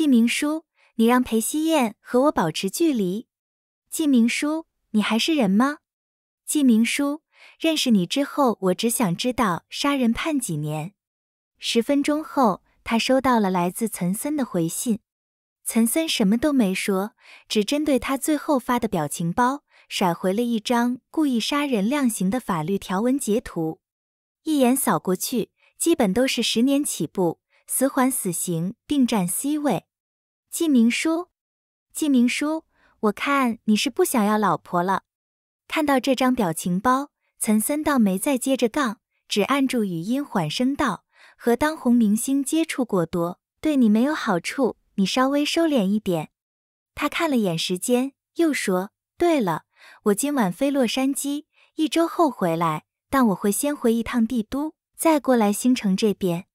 纪明书，你让裴熙燕和我保持距离。纪明书，你还是人吗？纪明书，认识你之后，我只想知道杀人判几年。十分钟后，他收到了来自岑森的回信。岑森什么都没说，只针对他最后发的表情包，甩回了一张故意杀人量刑的法律条文截图。一眼扫过去，基本都是十年起步，死缓死刑并占 C 位。纪明书，纪明书，我看你是不想要老婆了。看到这张表情包，岑森倒没再接着杠，只按住语音缓声道：“和当红明星接触过多，对你没有好处，你稍微收敛一点。”他看了眼时间，又说：“对了，我今晚飞洛杉矶，一周后回来，但我会先回一趟帝都，再过来星城这边。”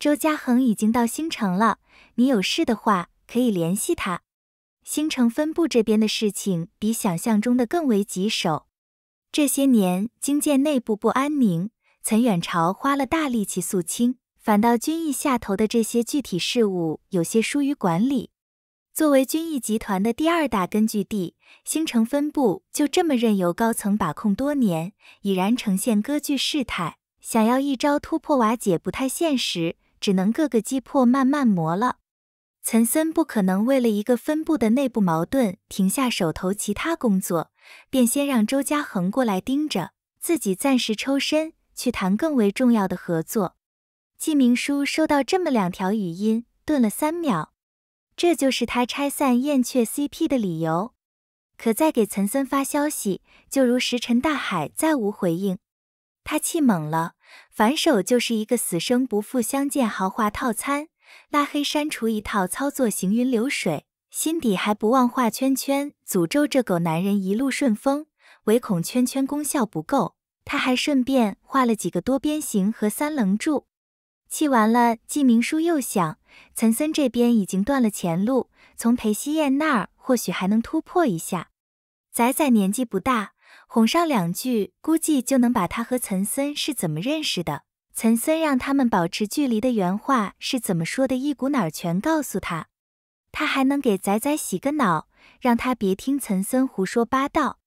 周嘉恒已经到星城了，你有事的话。可以联系他。星城分部这边的事情比想象中的更为棘手。这些年京建内部不安宁，岑远朝花了大力气肃清，反倒军艺下头的这些具体事务有些疏于管理。作为军艺集团的第二大根据地，星城分部就这么任由高层把控多年，已然呈现割据势态，想要一朝突破瓦解不太现实，只能各个击破，慢慢磨了。岑森不可能为了一个分部的内部矛盾停下手头其他工作，便先让周家恒过来盯着，自己暂时抽身去谈更为重要的合作。纪明书收到这么两条语音，顿了三秒，这就是他拆散燕雀 CP 的理由。可再给岑森发消息，就如石沉大海，再无回应。他气懵了，反手就是一个死生不复相见豪华套餐。拉黑删除一套操作行云流水，心底还不忘画圈圈诅咒这狗男人一路顺风，唯恐圈圈功效不够，他还顺便画了几个多边形和三棱柱。气完了，纪明书又想，岑森这边已经断了前路，从裴熙燕那儿或许还能突破一下。仔仔年纪不大，哄上两句估计就能把他和岑森是怎么认识的。岑森让他们保持距离的原话是怎么说的？一股脑全告诉他，他还能给仔仔洗个脑，让他别听岑森胡说八道。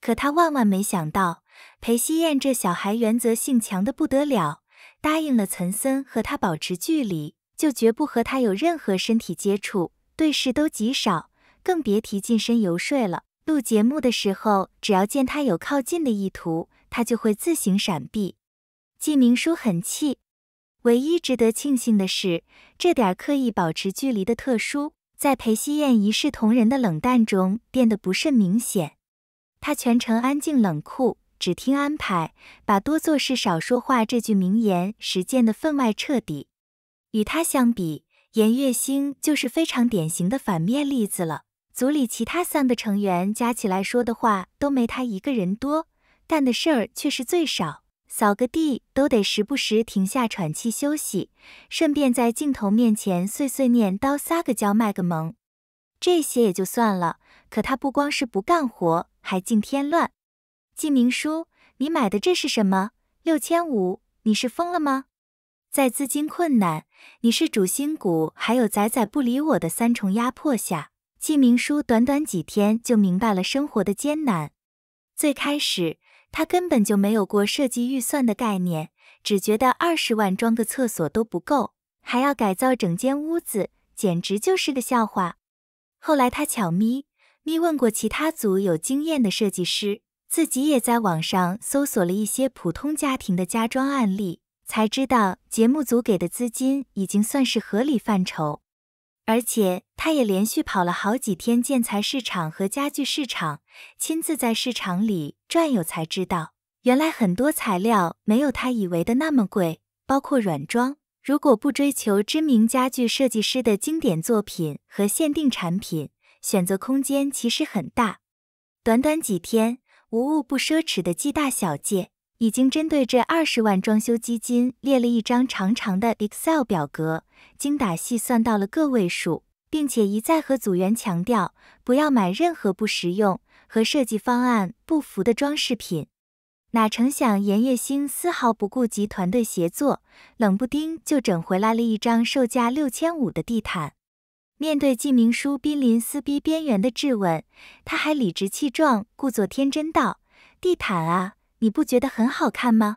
可他万万没想到，裴熙燕这小孩原则性强得不得了，答应了岑森和他保持距离，就绝不和他有任何身体接触，对视都极少，更别提近身游说了。录节目的时候，只要见他有靠近的意图，他就会自行闪避。纪明书很气，唯一值得庆幸的是，这点刻意保持距离的特殊，在裴熙燕一视同仁的冷淡中变得不甚明显。他全程安静冷酷，只听安排，把“多做事少说话”这句名言实践的分外彻底。与他相比，颜月星就是非常典型的反面例子了。组里其他三个成员加起来说的话都没他一个人多，干的事儿却是最少。扫个地都得时不时停下喘气休息，顺便在镜头面前碎碎念叨撒个娇卖个萌，这些也就算了。可他不光是不干活，还净添乱。季明书，你买的这是什么？六千五？你是疯了吗？在资金困难、你是主心骨、还有仔仔不理我的三重压迫下，季明书短短几天就明白了生活的艰难。最开始。他根本就没有过设计预算的概念，只觉得二十万装个厕所都不够，还要改造整间屋子，简直就是个笑话。后来他巧咪咪问过其他组有经验的设计师，自己也在网上搜索了一些普通家庭的家装案例，才知道节目组给的资金已经算是合理范畴。而且他也连续跑了好几天建材市场和家具市场，亲自在市场里转悠，才知道原来很多材料没有他以为的那么贵，包括软装。如果不追求知名家具设计师的经典作品和限定产品，选择空间其实很大。短短几天，无物不奢侈的季大小姐。已经针对这二十万装修基金列了一张长长的 Excel 表格，精打细算到了个位数，并且一再和组员强调不要买任何不实用和设计方案不符的装饰品。哪成想严月星丝毫不顾及团队协作，冷不丁就整回来了一张售价六千五的地毯。面对季明书濒临撕逼边缘的质问，他还理直气壮，故作天真道：“地毯啊。”你不觉得很好看吗？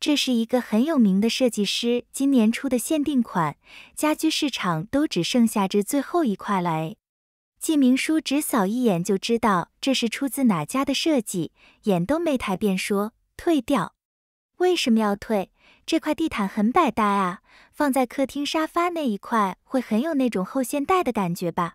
这是一个很有名的设计师今年出的限定款，家居市场都只剩下这最后一块了。哎，季明书只扫一眼就知道这是出自哪家的设计，眼都没抬便说退掉。为什么要退？这块地毯很百搭啊，放在客厅沙发那一块会很有那种后现代的感觉吧。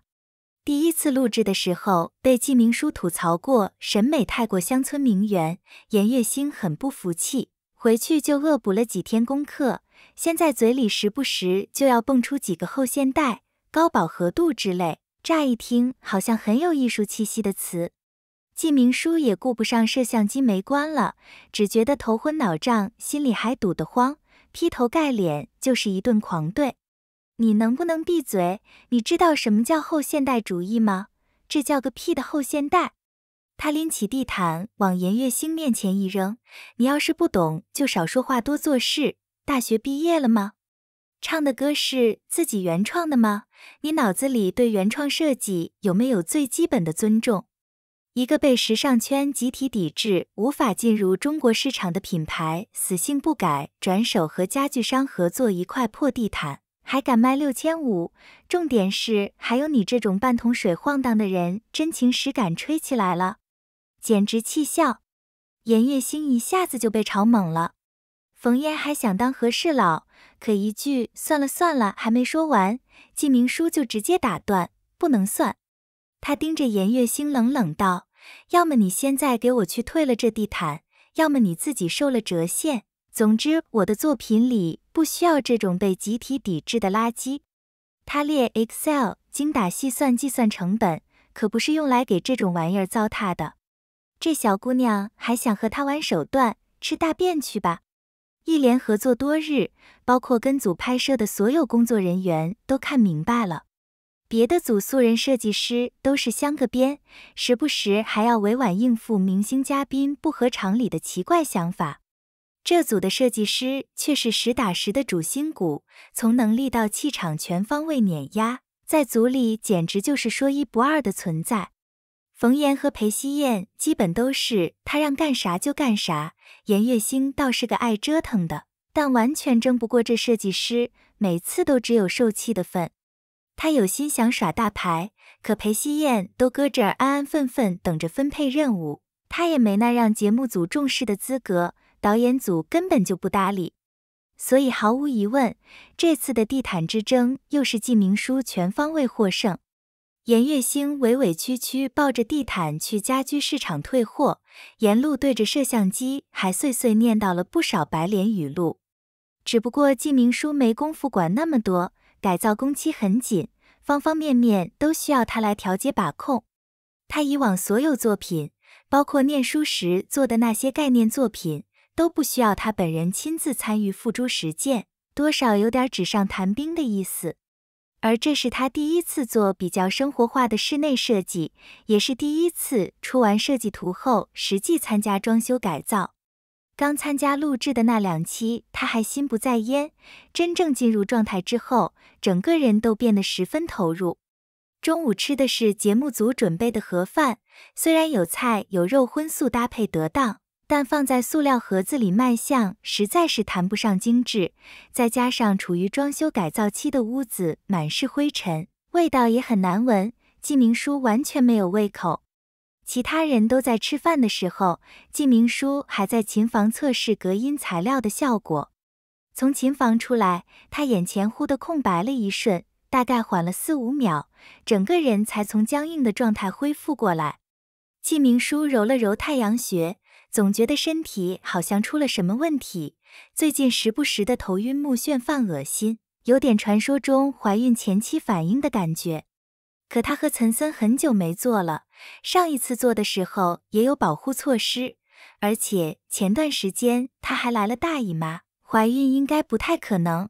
第一次录制的时候，被纪明书吐槽过审美太过乡村名媛，颜月星很不服气，回去就恶补了几天功课。现在嘴里时不时就要蹦出几个后现代、高饱和度之类，乍一听好像很有艺术气息的词。纪明书也顾不上摄像机没关了，只觉得头昏脑胀，心里还堵得慌，劈头盖脸就是一顿狂怼。你能不能闭嘴？你知道什么叫后现代主义吗？这叫个屁的后现代！他拎起地毯往颜月星面前一扔：“你要是不懂，就少说话，多做事。大学毕业了吗？唱的歌是自己原创的吗？你脑子里对原创设计有没有最基本的尊重？”一个被时尚圈集体抵制、无法进入中国市场的品牌，死性不改，转手和家具商合作一块破地毯。还敢卖六千五？重点是还有你这种半桶水晃荡的人，真情实感吹起来了，简直气笑！颜月星一下子就被吵懵了。冯嫣还想当和事佬，可一句算了算了还没说完，季明书就直接打断，不能算。他盯着颜月星冷冷道：“要么你现在给我去退了这地毯，要么你自己受了折现。”总之，我的作品里不需要这种被集体抵制的垃圾。他列 Excel 精打细算计算成本，可不是用来给这种玩意儿糟蹋的。这小姑娘还想和他玩手段，吃大便去吧！一连合作多日，包括跟组拍摄的所有工作人员都看明白了。别的组素人设计师都是镶个边，时不时还要委婉应付明星嘉宾不合常理的奇怪想法。这组的设计师却是实打实的主心骨，从能力到气场全方位碾压，在组里简直就是说一不二的存在。冯岩和裴熙燕基本都是他让干啥就干啥，颜月星倒是个爱折腾的，但完全争不过这设计师，每次都只有受气的份。他有心想耍大牌，可裴熙燕都搁这儿安安分分等着分配任务，他也没那让节目组重视的资格。导演组根本就不搭理，所以毫无疑问，这次的地毯之争又是纪明书全方位获胜。颜月星委委屈屈抱着地毯去家居市场退货，沿路对着摄像机还碎碎念到了不少白脸语录。只不过季明书没工夫管那么多，改造工期很紧，方方面面都需要他来调节把控。他以往所有作品，包括念书时做的那些概念作品。都不需要他本人亲自参与付诸实践，多少有点纸上谈兵的意思。而这是他第一次做比较生活化的室内设计，也是第一次出完设计图后实际参加装修改造。刚参加录制的那两期他还心不在焉，真正进入状态之后，整个人都变得十分投入。中午吃的是节目组准备的盒饭，虽然有菜有肉，荤素搭配得当。但放在塑料盒子里，卖相实在是谈不上精致。再加上处于装修改造期的屋子满是灰尘，味道也很难闻。纪明书完全没有胃口。其他人都在吃饭的时候，纪明书还在琴房测试隔音材料的效果。从琴房出来，他眼前忽地空白了一瞬，大概缓了四五秒，整个人才从僵硬的状态恢复过来。纪明书揉了揉太阳穴。总觉得身体好像出了什么问题，最近时不时的头晕目眩、犯恶心，有点传说中怀孕前期反应的感觉。可她和岑森很久没做了，上一次做的时候也有保护措施，而且前段时间她还来了大姨妈，怀孕应该不太可能。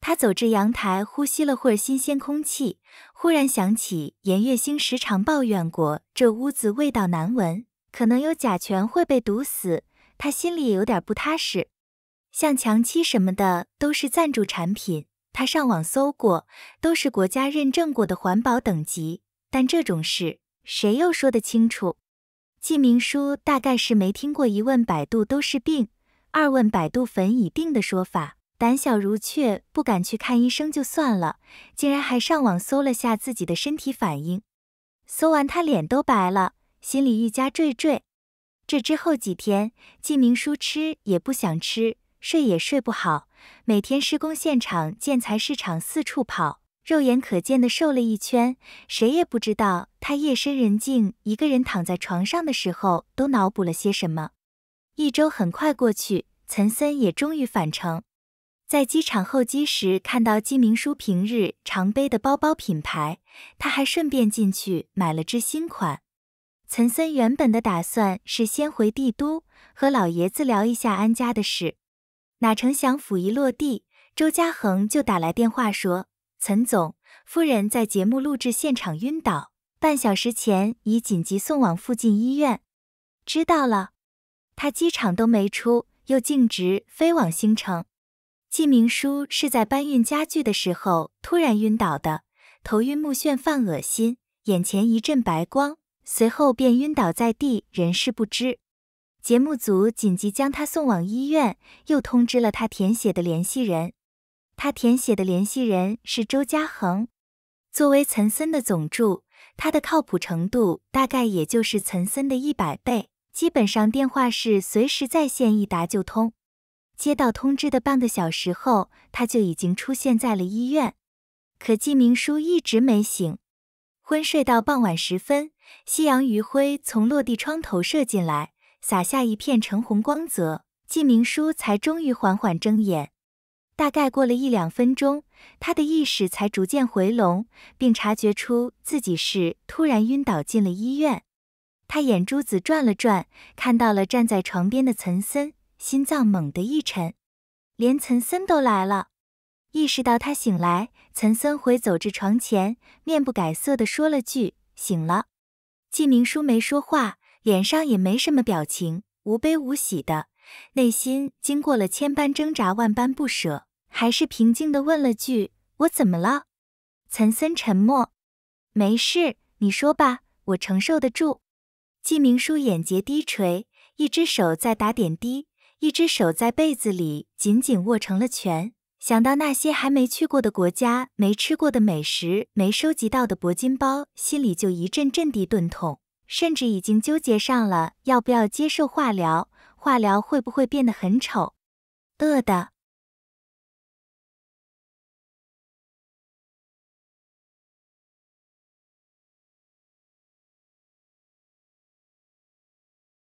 她走至阳台，呼吸了会儿新鲜空气，忽然想起颜月星时常抱怨过这屋子味道难闻。可能有甲醛会被毒死，他心里也有点不踏实。像墙漆什么的都是赞助产品，他上网搜过，都是国家认证过的环保等级。但这种事谁又说得清楚？季明书大概是没听过一问百度都是病，二问百度粉已定的说法。胆小如雀不敢去看医生就算了，竟然还上网搜了下自己的身体反应，搜完他脸都白了。心里愈加惴惴。这之后几天，纪明书吃也不想吃，睡也睡不好，每天施工现场、建材市场四处跑，肉眼可见的瘦了一圈。谁也不知道他夜深人静一个人躺在床上的时候都脑补了些什么。一周很快过去，岑森也终于返程。在机场候机时，看到纪明书平日常背的包包品牌，他还顺便进去买了只新款。岑森原本的打算是先回帝都和老爷子聊一下安家的事，哪成想府一落地，周家恒就打来电话说，岑总夫人在节目录制现场晕倒，半小时前已紧急送往附近医院。知道了，他机场都没出，又径直飞往星城。季明书是在搬运家具的时候突然晕倒的，头晕目眩、犯恶心，眼前一阵白光。随后便晕倒在地，人事不知。节目组紧急将他送往医院，又通知了他填写的联系人。他填写的联系人是周嘉恒，作为岑森的总助，他的靠谱程度大概也就是岑森的一百倍。基本上电话是随时在线，一答就通。接到通知的半个小时后，他就已经出现在了医院。可纪明书一直没醒，昏睡到傍晚时分。夕阳余晖从落地窗投射进来，洒下一片橙红光泽。季明书才终于缓缓睁眼。大概过了一两分钟，他的意识才逐渐回笼，并察觉出自己是突然晕倒进了医院。他眼珠子转了转，看到了站在床边的岑森，心脏猛地一沉，连岑森都来了。意识到他醒来，岑森回走至床前，面不改色地说了句：“醒了。”纪明书没说话，脸上也没什么表情，无悲无喜的。内心经过了千般挣扎，万般不舍，还是平静的问了句：“我怎么了？”岑森沉默，没事，你说吧，我承受得住。纪明书眼睫低垂，一只手在打点滴，一只手在被子里紧紧握成了拳。想到那些还没去过的国家、没吃过的美食、没收集到的铂金包，心里就一阵阵地钝痛，甚至已经纠结上了要不要接受化疗，化疗会不会变得很丑、饿的？